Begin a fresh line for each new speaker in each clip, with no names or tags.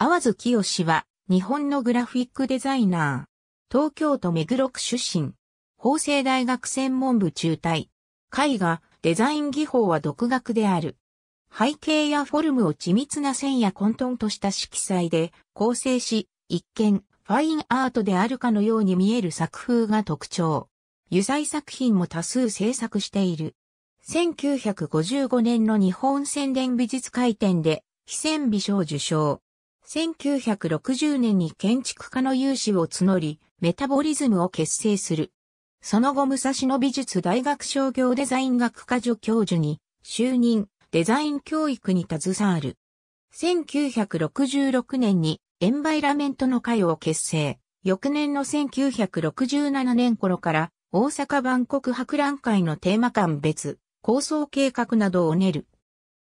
淡津
清は、日本のグラフィックデザイナー。東京都目黒区出身。法政大学専門部中退。絵画、デザイン技法は独学である。背景やフォルムを緻密な線や混沌とした色彩で構成し、一見、ファインアートであるかのように見える作風が特徴。油彩作品も多数制作している。1955年の日本宣伝美術会展で、非戦美賞受賞。1960年に建築家の有志を募り、メタボリズムを結成する。その後武蔵野美術大学商業デザイン学科助教授に就任、デザイン教育に携わる。1966年にエンバイラメントの会を結成。翌年の1967年頃から大阪万国博覧会のテーマ間別、構想計画などを練る。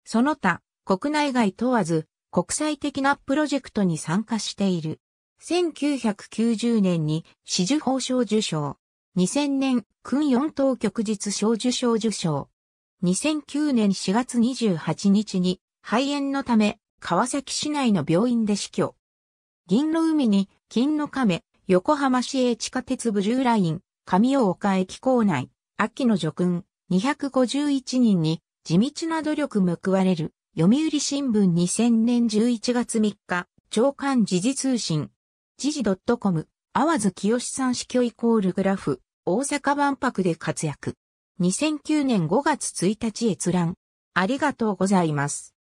その他、国内外問わず、国際的なプロジェクトに参加している。1990年に紫綬褒章受賞。2000年、訓四等旭日小受賞受賞。2009年4月28日に肺炎のため川崎市内の病院で死去。銀の海に金の亀、横浜市営地下鉄部ーライン、上大岡駅構内、秋の叙勲251人に地道な努力報われる。読売新聞2000年11月3日、長官時事通信、時事 .com、き津清さん死去イコールグラフ、大阪万博で活躍。2009年5月1日閲覧。
ありがとうございます。